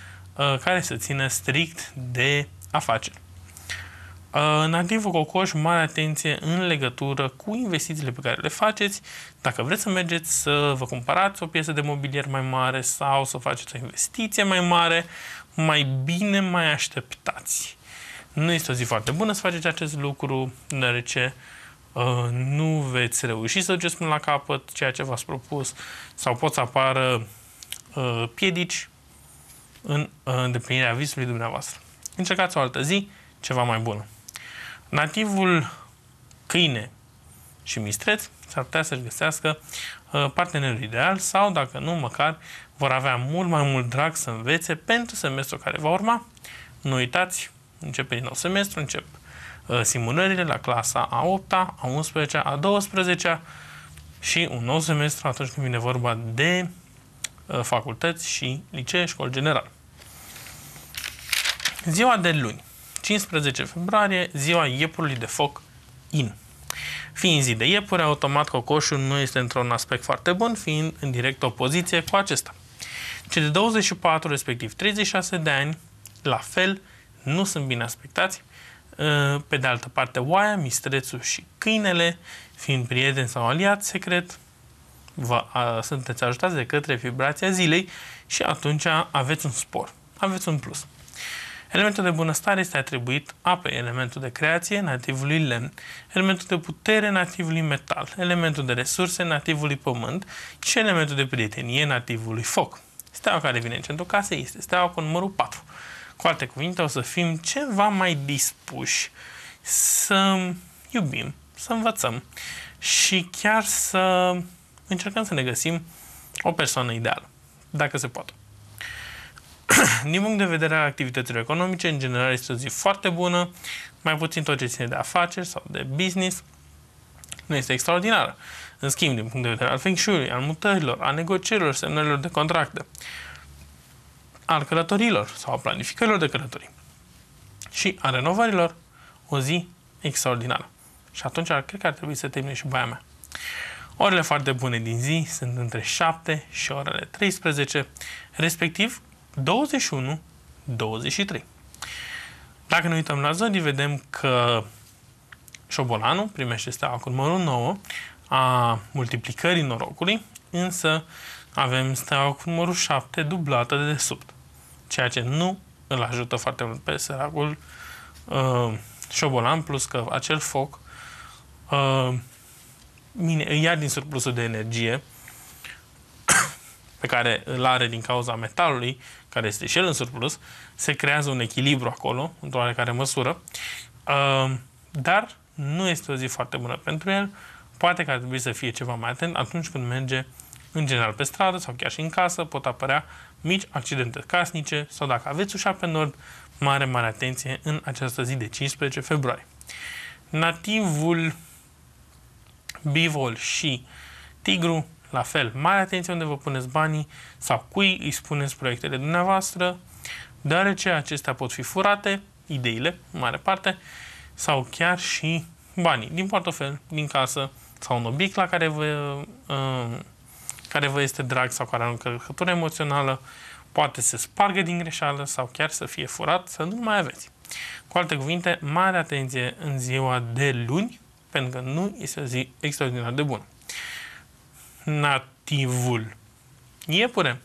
care se ține strict de afaceri. Uh, Nativ Cocoș, mare atenție în legătură cu investițiile pe care le faceți. Dacă vreți să mergeți să vă cumpărați o piesă de mobilier mai mare sau să faceți o investiție mai mare, mai bine mai așteptați. Nu este o zi foarte bună să faceți acest lucru, deoarece uh, nu veți reuși să duceți până la capăt ceea ce v-ați propus sau pot să apară uh, piedici în uh, îndeplinirea visului dumneavoastră. Încercați o altă zi, ceva mai bună. Nativul câine și mistreț s-ar putea să-și găsească uh, partenerul ideal sau, dacă nu, măcar vor avea mult mai mult drag să învețe pentru semestrul care va urma. Nu uitați, începe din nou semestru, încep uh, simulările la clasa a 8 -a, a 11 -a, a 12 -a și un nou semestru atunci când vine vorba de uh, facultăți și licee, școli general. Ziua de luni. 15 februarie, ziua iepurului de foc in. Fiind zi de iepuri, automat cocoșul nu este într-un aspect foarte bun, fiind în direct opoziție cu acesta. Cei de 24, respectiv 36 de ani, la fel, nu sunt bine aspectați. Ă, pe de altă parte, oaia, mistrețul și câinele, fiind prieteni sau aliat secret, vă a, sunteți ajutați de către vibrația zilei și atunci aveți un spor, aveți un plus. Elementul de bunăstare este atribuit apei, elementul de creație nativului lemn, elementul de putere nativului metal, elementul de resurse nativului pământ și elementul de prietenie nativului foc. Steaua care vine în centrul casei este steaua cu numărul 4. Cu alte cuvinte, o să fim ceva mai dispuși să iubim, să învățăm și chiar să încercăm să ne găsim o persoană ideală, dacă se poate. [CLEARS THROAT] din punct de vedere al activităților economice, în general este o zi foarte bună, mai puțin tot ce ține de afaceri sau de business, nu este extraordinară. În schimb, din punct de vedere al feng shui al mutărilor, al negocierilor, semnărilor de contracte, al călătorilor sau a planificărilor de călătorii și a renovărilor, o zi extraordinară. Și atunci cred că ar trebui să termine și baia mea. Orele foarte bune din zi sunt între 7 și orele 13, respectiv 21, 23. Dacă ne uităm la zări, vedem că șobolanul primește steaua cu numărul 9 a multiplicării norocului, însă avem steaua cu numărul 7 dublată de desubt, ceea ce nu îl ajută foarte mult pe săracul uh, șobolan, plus că acel foc uh, mine, îi ia din surplusul de energie pe care îl are din cauza metalului, care este și el în surplus, se creează un echilibru acolo, într-o oarecare măsură, ehm, dar nu este o zi foarte bună pentru el, poate că ar trebui să fie ceva mai atent atunci când merge în general pe stradă sau chiar și în casă, pot apărea mici accidente casnice sau dacă aveți ușa pe nord, mare, mare atenție în această zi de 15 februarie. Nativul bivol și tigru la fel, mare atenție unde vă puneți banii sau cui îi spuneți proiectele dumneavoastră, deoarece acestea pot fi furate, ideile, în mare parte, sau chiar și banii din portofel, din casă sau un obiect la care vă, uh, care vă este drag sau care are o încărcătură emoțională, poate să spargă din greșeală sau chiar să fie furat, să nu mai aveți. Cu alte cuvinte, mare atenție în ziua de luni, pentru că nu este o zi extraordinar de bună nativul. E punem.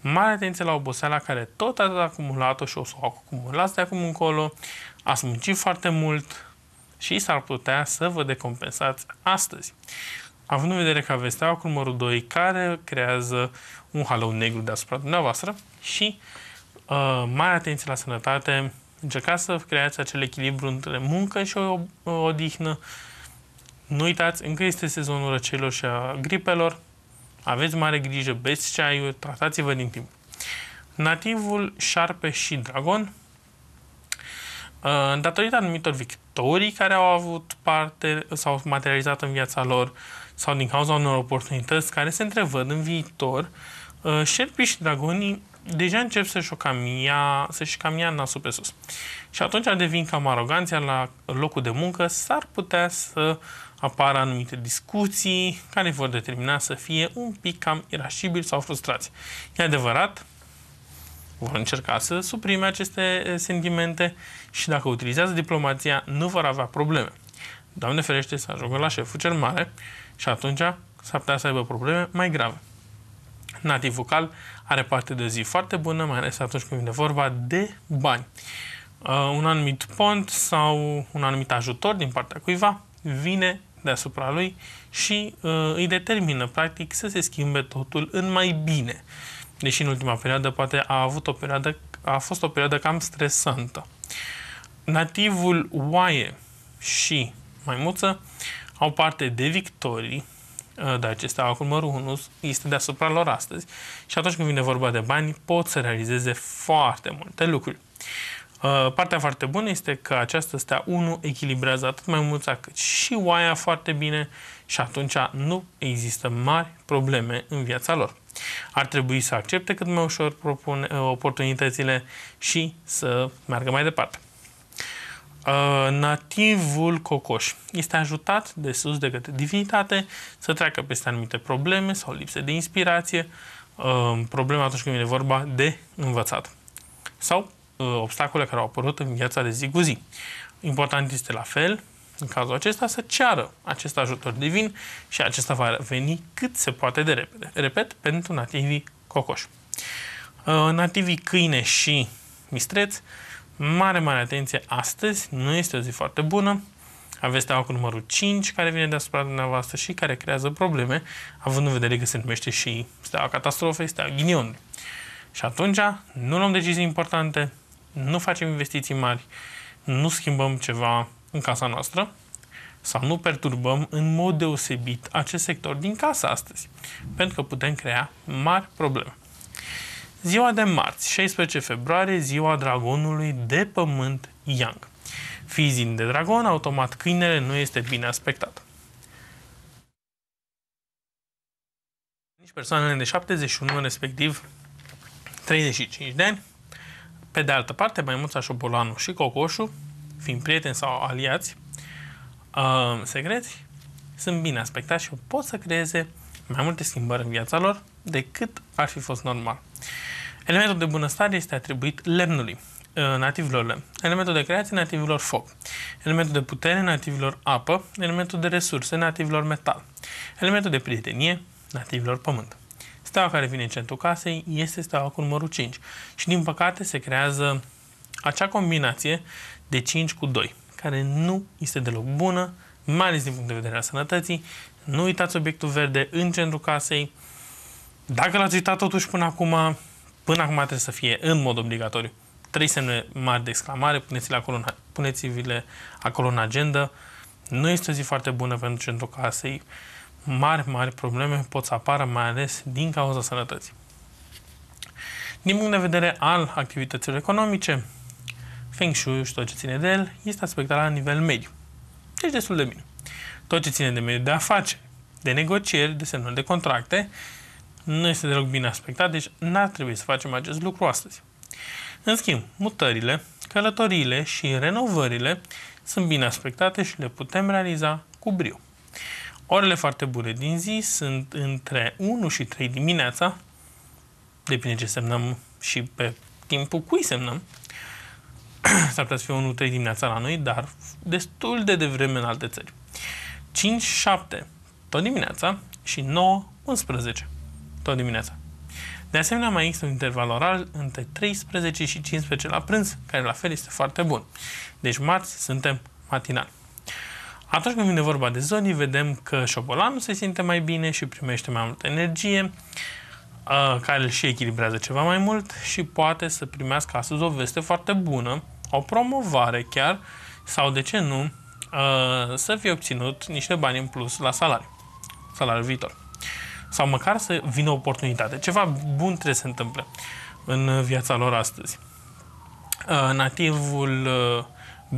Mare atenție la oboseala care tot a acumulat-o și o să o acumulați de acum încolo. Ați muncit foarte mult și s-ar putea să vă decompensați astăzi. Având în vedere că aveți treaba cu numărul 2 care creează un halou negru deasupra dumneavoastră și uh, mare atenție la sănătate, încercați să creați acel echilibru între muncă și o, o odihnă, nu uitați, încă este sezonul răcelor și a gripelor. Aveți mare grijă, beți ceaiul, tratați-vă din timp. Nativul șarpe și dragon uh, datorită anumitor victorii care au avut parte sau materializat în viața lor sau din cauza unor oportunități care se întrevăd în viitor, uh, șerpii și dragonii deja încep să-și o camia, să-și camia nasul pe sus. Și atunci devin cam aroganți, la locul de muncă s-ar putea să uh, apar anumite discuții care vor determina să fie un pic cam irascibili sau frustrați. E adevărat, vor încerca să suprime aceste eh, sentimente și dacă utilizează diplomația, nu vor avea probleme. Doamne ferește să ajungă la șeful cel mare și atunci s-ar putea să aibă probleme mai grave. Nativ vocal are parte de o zi foarte bună, mai ales atunci când vine vorba de bani. Uh, un anumit pont sau un anumit ajutor din partea cuiva vine deasupra lui și uh, îi determină, practic, să se schimbe totul în mai bine. Deși în ultima perioadă poate a avut o perioadă, a fost o perioadă cam stresantă. Nativul oaie și maimuță au parte de victorii, uh, dar acesta acum numărul 1 este deasupra lor astăzi și atunci când vine vorba de bani pot să realizeze foarte multe lucruri. Uh, partea foarte bună este că această stea 1 echilibrează atât mai mult cât și oaia foarte bine și atunci nu există mari probleme în viața lor. Ar trebui să accepte cât mai ușor propune, uh, oportunitățile și să meargă mai departe. Uh, nativul cocoș este ajutat de sus de către divinitate să treacă peste anumite probleme sau lipse de inspirație, probleme atunci când vine vorba de învățat. Sau Uh, obstacole care au apărut în viața de zi cu zi. Important este la fel, în cazul acesta, să ceară acest ajutor divin și acesta va veni cât se poate de repede. Repet, pentru nativii cocoș. Uh, nativii câine și mistreți, mare, mare atenție, astăzi nu este o zi foarte bună, aveți steaua cu numărul 5 care vine deasupra dumneavoastră și care creează probleme, având în vedere că se numește și steaua catastrofei, steaua ghinionului. Și atunci nu luăm decizii importante, nu facem investiții mari, nu schimbăm ceva în casa noastră sau nu perturbăm în mod deosebit acest sector din casa astăzi, pentru că putem crea mari probleme. Ziua de marți, 16 februarie, ziua dragonului de pământ Yang. Fizin de dragon, automat câinele nu este bine aspectat. Nici persoanele de 71, respectiv 35 de ani, pe de altă parte, Maimuța Șobolanu și Cocoșu, fiind prieteni sau aliați uh, secreți, sunt bine aspectați și pot să creeze mai multe schimbări în viața lor decât ar fi fost normal. Elementul de bunăstare este atribuit lemnului, uh, nativilor lemn, elementul de creație nativilor foc, elementul de putere nativilor apă, elementul de resurse nativilor metal, elementul de prietenie nativilor pământ. Steaua care vine în centrul casei este steaua cu numărul 5. Și din păcate se creează acea combinație de 5 cu 2, care nu este deloc bună, mai ales din punct de vedere al sănătății. Nu uitați obiectul verde în centrul casei. Dacă l-ați uitat totuși până acum, până acum trebuie să fie în mod obligatoriu. Trei semne mari de exclamare, puneți-le acolo, în, puneți-le acolo în agenda. Nu este o zi foarte bună pentru centrul casei mari, mari probleme pot să apară, mai ales din cauza sănătății. Din punct de vedere al activităților economice, Feng Shui și tot ce ține de el este aspectat la nivel mediu. Deci destul de bine. Tot ce ține de mediu de afaceri, de negocieri, de semnări de contracte, nu este deloc bine aspectat, deci n-ar trebui să facem acest lucru astăzi. În schimb, mutările, călătoriile și renovările sunt bine aspectate și le putem realiza cu brio. Orele foarte bune din zi sunt între 1 și 3 dimineața, depinde ce semnăm și pe timpul cui semnăm. [CLEARS THROAT] S-ar putea să fie 1-3 dimineața la noi, dar destul de devreme în alte țări. 5-7, tot dimineața, și 9-11, tot dimineața. De asemenea, mai există un interval oral între 13 și 15 la prânz, care la fel este foarte bun. Deci marți suntem matinali. Atunci când vine vorba de zoni, vedem că șobolanul se simte mai bine și primește mai multă energie, care îl și echilibrează ceva mai mult și poate să primească astăzi o veste foarte bună, o promovare chiar, sau de ce nu, să fie obținut niște bani în plus la salariu, salariul viitor. Sau măcar să vină oportunitate. Ceva bun trebuie să se întâmple în viața lor astăzi. Nativul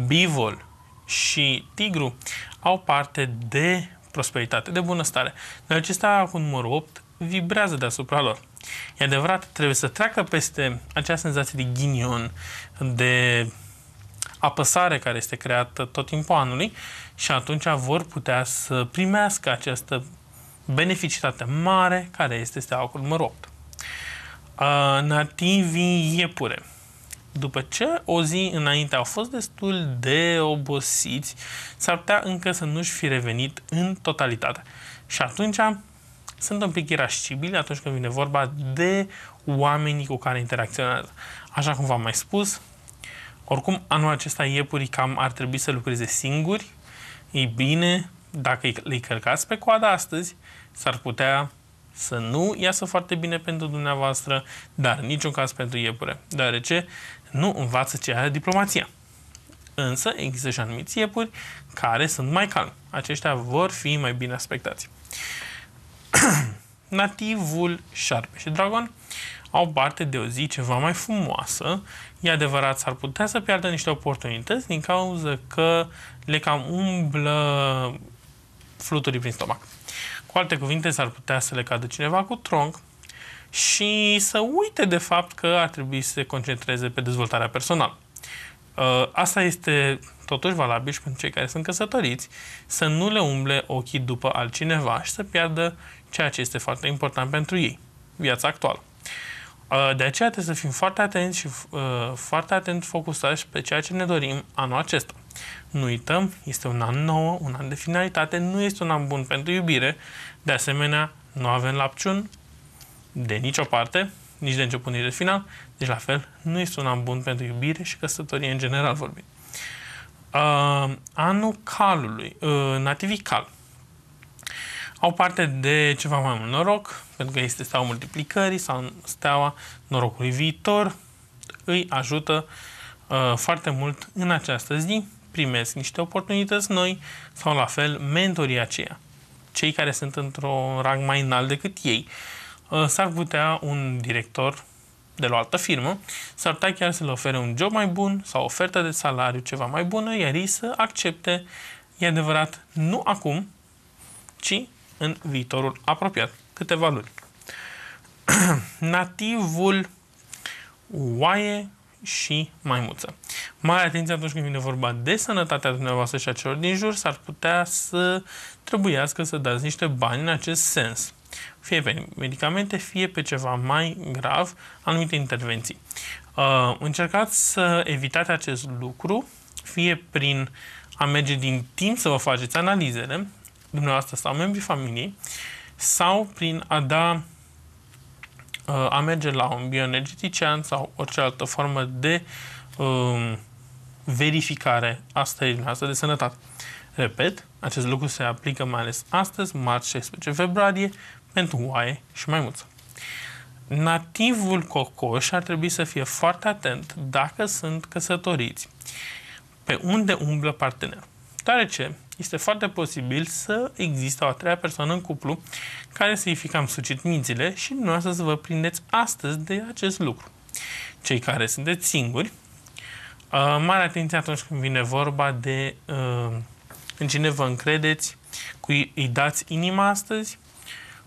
bivol și tigru au parte de prosperitate, de bunăstare. Dar deci acesta cu numărul 8 vibrează deasupra lor. E adevărat, trebuie să treacă peste acea senzație de ghinion, de apăsare care este creată tot timpul anului și atunci vor putea să primească această beneficitate mare care este steaua cu numărul 8. Uh, Nativii iepure după ce o zi înainte au fost destul de obosiți, s-ar putea încă să nu-și fi revenit în totalitate. Și atunci sunt un pic irascibili atunci când vine vorba de oamenii cu care interacționează. Așa cum v-am mai spus, oricum anul acesta iepurii cam ar trebui să lucreze singuri. Ei bine, dacă îi călcați pe coada astăzi, s-ar putea să nu iasă foarte bine pentru dumneavoastră, dar în niciun caz pentru iepure, deoarece nu învață ce are diplomația. Însă există și anumiți iepuri care sunt mai calmi. Aceștia vor fi mai bine aspectați. [CLEARS THROAT] Nativul șarpe și dragon au parte de o zi ceva mai frumoasă. E adevărat, s-ar putea să piardă niște oportunități din cauza că le cam umblă fluturii prin stomac. Cu alte cuvinte, s-ar putea să le cadă cineva cu tronc și să uite de fapt că ar trebui să se concentreze pe dezvoltarea personală. Uh, asta este totuși valabil și pentru cei care sunt căsătoriți, să nu le umble ochii după altcineva și să piardă ceea ce este foarte important pentru ei, viața actuală. Uh, de aceea trebuie să fim foarte atenți și uh, foarte atenți focusați pe ceea ce ne dorim anul acesta. Nu uităm, este un an nou, un an de finalitate, nu este un an bun pentru iubire, de asemenea, nu avem lapciun, de nicio parte, nici de început, nici de final. Deci, la fel, nu este un an bun pentru iubire și căsătorie în general vorbind. Uh, anul calului, uh, nativii cal, au parte de ceva mai mult noroc, pentru că este steaua multiplicării sau steaua norocului viitor, îi ajută uh, foarte mult în această zi, primesc niște oportunități noi sau la fel mentorii aceia, cei care sunt într-un rang mai înalt decât ei, uh, Uh, s-ar putea un director de la o altă firmă, s-ar putea chiar să le ofere un job mai bun sau ofertă de salariu ceva mai bună, iar ei să accepte, e adevărat, nu acum, ci în viitorul apropiat, câteva luni. [CLEARS THROAT] Nativul oaie și maimuță. Mai atenție atunci când vine vorba de sănătatea dumneavoastră și a celor din jur, s-ar putea să trebuiască să dați niște bani în acest sens fie pe medicamente, fie pe ceva mai grav, anumite intervenții. Uh, încercați să evitați acest lucru, fie prin a merge din timp să vă faceți analizele, dumneavoastră sau membrii familiei, sau prin a da uh, a merge la un bioenergetician sau orice altă formă de um, verificare a stării noastre de sănătate. Repet, acest lucru se aplică mai ales astăzi, marți 16 februarie, pentru oaie și maimuță. Nativul cocoș ar trebui să fie foarte atent dacă sunt căsătoriți pe unde umblă partenerul. Deoarece este foarte posibil să existe o a treia persoană în cuplu care să-i fi cam sucit mințile și nu să vă prindeți astăzi de acest lucru. Cei care sunteți singuri, uh, mare atenție atunci când vine vorba de uh, în cine vă încredeți, cui îi dați inima astăzi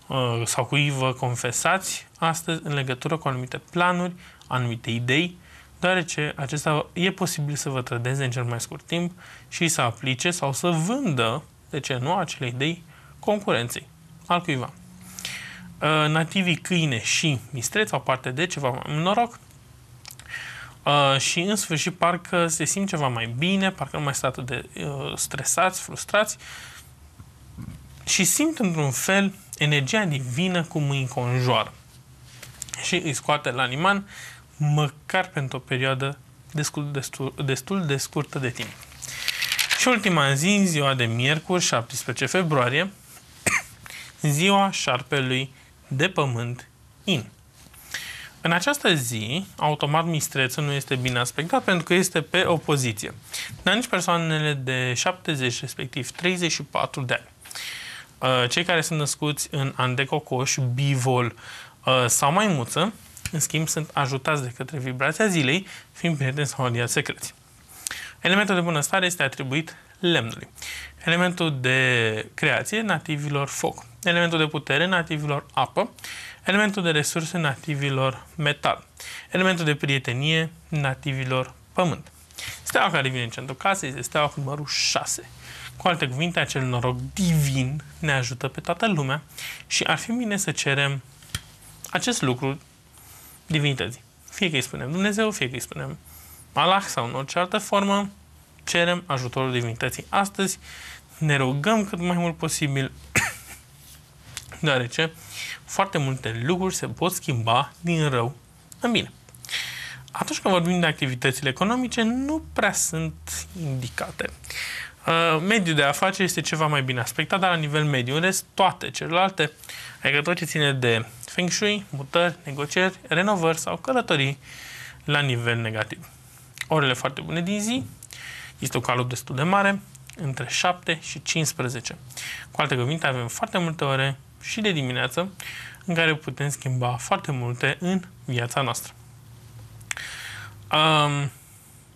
uh, sau cui vă confesați astăzi în legătură cu anumite planuri, anumite idei, deoarece acesta e posibil să vă trădeze în cel mai scurt timp și să aplice sau să vândă, de ce nu, acele idei concurenței, al cuiva. Uh, nativii câine și mistreți au parte de ceva mai noroc, Uh, și în sfârșit parcă se simt ceva mai bine, parcă nu mai sunt atât de uh, stresați, frustrați și simt într-un fel energia divină cum îi înconjoară și îi scoate la liman măcar pentru o perioadă destul, destul, destul de scurtă de timp. Și ultima zi, ziua de miercuri, 17 februarie, [COUGHS] ziua șarpelui de pământ in. În această zi, automat mistrețul nu este bine aspectat pentru că este pe opoziție. Dar nici persoanele de 70, respectiv 34 de ani. Uh, cei care sunt născuți în an de cocoș, bivol uh, sau mai muță, în schimb, sunt ajutați de către vibrația zilei, fiind prieteni sau aliați secreți. Elementul de bunăstare este atribuit lemnului. Elementul de creație, nativilor foc. Elementul de putere, nativilor apă elementul de resurse nativilor metal, elementul de prietenie nativilor pământ. Steaua care vine în centru casei este steaua cu numărul 6. Cu alte cuvinte, acel noroc divin ne ajută pe toată lumea și ar fi bine să cerem acest lucru divinității. Fie că îi spunem Dumnezeu, fie că îi spunem Malach sau în orice altă formă, cerem ajutorul divinității. Astăzi ne rugăm cât mai mult posibil [LAUGHS] deoarece foarte multe lucruri se pot schimba din rău în bine. Atunci când vorbim de activitățile economice, nu prea sunt indicate. Uh, mediul de afaceri este ceva mai bine aspectat, dar la nivel mediu, în rest, toate celelalte, adică tot ce ține de feng shui, mutări, negocieri, renovări sau călătorii, la nivel negativ. Orele foarte bune din zi, este o calup destul de mare, între 7 și 15. Cu alte cuvinte, avem foarte multe ore și de dimineață în care putem schimba foarte multe în viața noastră. Um,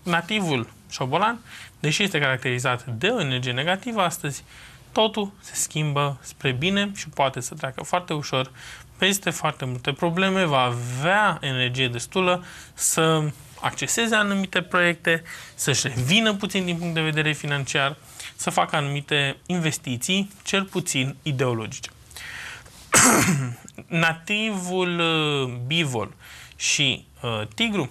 nativul șobolan, deși este caracterizat de o energie negativă astăzi, totul se schimbă spre bine și poate să treacă foarte ușor peste foarte multe probleme, va avea energie destulă să acceseze anumite proiecte, să-și revină puțin din punct de vedere financiar, să facă anumite investiții, cel puțin ideologice. [COUGHS] nativul uh, bivol și uh, tigru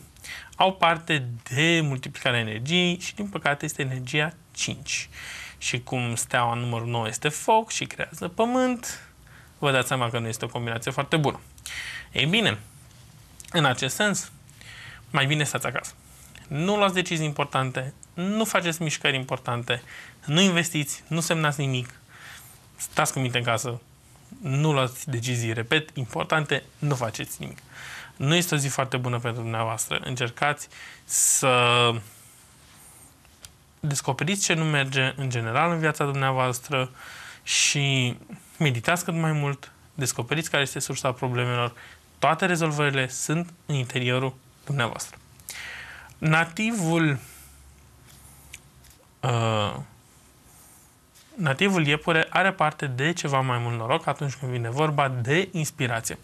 au parte de multiplicarea energiei și, din păcate, este energia 5. Și cum steaua numărul 9 este foc și creează pământ, vă dați seama că nu este o combinație foarte bună. Ei bine, în acest sens, mai bine stați acasă. Nu luați decizii importante, nu faceți mișcări importante, nu investiți, nu semnați nimic, stați cu minte în casă, nu luați decizii, repet, importante, nu faceți nimic. Nu este o zi foarte bună pentru dumneavoastră. Încercați să descoperiți ce nu merge în general în viața dumneavoastră și meditați cât mai mult, descoperiți care este sursa problemelor. Toate rezolvările sunt în interiorul dumneavoastră. Nativul uh, nativul iepure are parte de ceva mai mult noroc atunci când vine vorba de inspirație.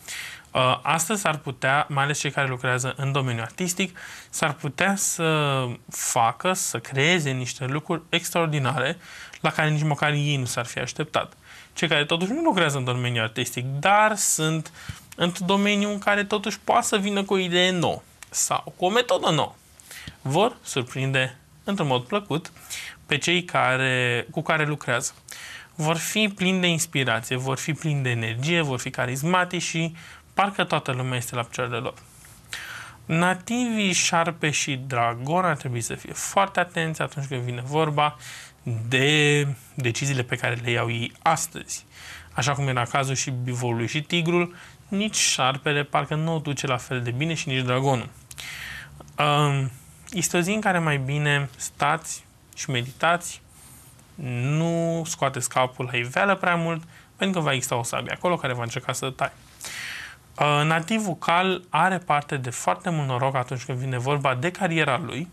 Uh, astăzi ar putea, mai ales cei care lucrează în domeniul artistic, s-ar putea să facă, să creeze niște lucruri extraordinare la care nici măcar ei nu s-ar fi așteptat. Cei care totuși nu lucrează în domeniul artistic, dar sunt într-un domeniu în care totuși poate să vină cu o idee nouă sau cu o metodă nouă, vor surprinde într-un mod plăcut pe cei care, cu care lucrează. Vor fi plini de inspirație, vor fi plini de energie, vor fi carismatici și parcă toată lumea este la picioarele lor. Nativii șarpe și dragon ar trebui să fie foarte atenți atunci când vine vorba de deciziile pe care le iau ei astăzi. Așa cum era cazul și bivolului și tigrul, nici șarpele parcă nu o duce la fel de bine și nici dragonul. Este o zi în care mai bine stați și meditați, nu scoateți capul la iveală prea mult, pentru că va exista o sabie acolo care va încerca să tai. Uh, Nativ vocal are parte de foarte mult noroc atunci când vine vorba de cariera lui.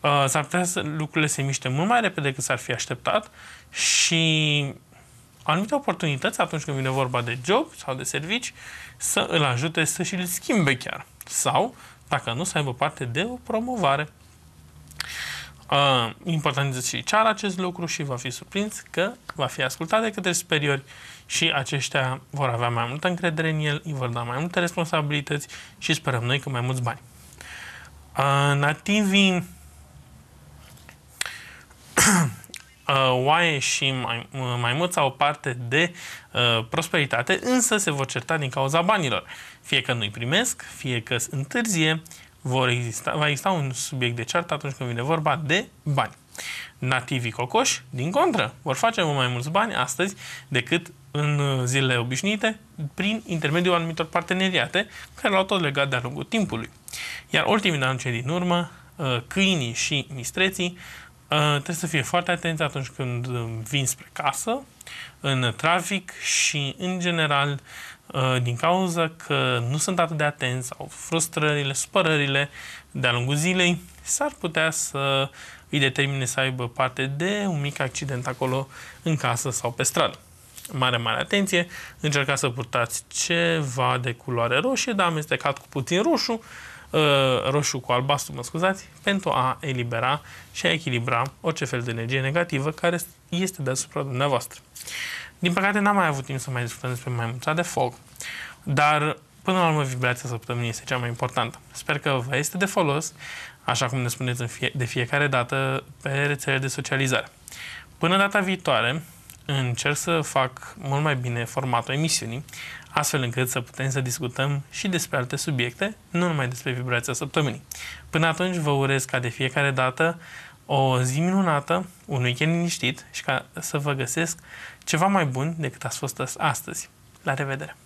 Uh, s-ar putea să lucrurile se miște mult mai repede decât s-ar fi așteptat și anumite oportunități atunci când vine vorba de job sau de servici să îl ajute să și le schimbe chiar. Sau, dacă nu, să aibă parte de o promovare uh, importantizează acest lucru și va fi surprins că va fi ascultat de către superiori și aceștia vor avea mai multă încredere în el, îi vor da mai multe responsabilități și sperăm noi că mai mulți bani. Uh, nativii [COUGHS] uh, oaie și mai, uh, mulți o parte de uh, prosperitate, însă se vor certa din cauza banilor. Fie că nu-i primesc, fie că întârzie, vor exista, va exista un subiect de ceartă atunci când vine vorba de bani. Nativii cocoși, din contră, vor face mult mai mulți bani astăzi decât în uh, zilele obișnuite prin intermediul anumitor parteneriate care l-au tot legat de-a lungul timpului. Iar ultimii anunce din urmă, uh, câinii și mistreții uh, trebuie să fie foarte atenți atunci când vin spre casă, în trafic și, în general, Uh, din cauza că nu sunt atât de atenți au frustrările, supărările de-a lungul zilei, s-ar putea să îi determine să aibă parte de un mic accident acolo în casă sau pe stradă. Mare, mare atenție, încercați să purtați ceva de culoare roșie, dar amestecat cu puțin roșu, uh, roșu cu albastru, mă scuzați, pentru a elibera și a echilibra orice fel de energie negativă care este deasupra dumneavoastră. Din păcate n-am mai avut timp să mai discutăm despre mai mult, de foc, dar până la urmă vibrația săptămânii este cea mai importantă. Sper că vă este de folos, așa cum ne spuneți în fie, de fiecare dată pe rețelele de socializare. Până data viitoare, încerc să fac mult mai bine formatul emisiunii, astfel încât să putem să discutăm și despre alte subiecte, nu numai despre vibrația săptămânii. Până atunci vă urez ca de fiecare dată o zi minunată, un weekend liniștit și ca să vă găsesc ceva mai bun decât a fost astăzi. La revedere!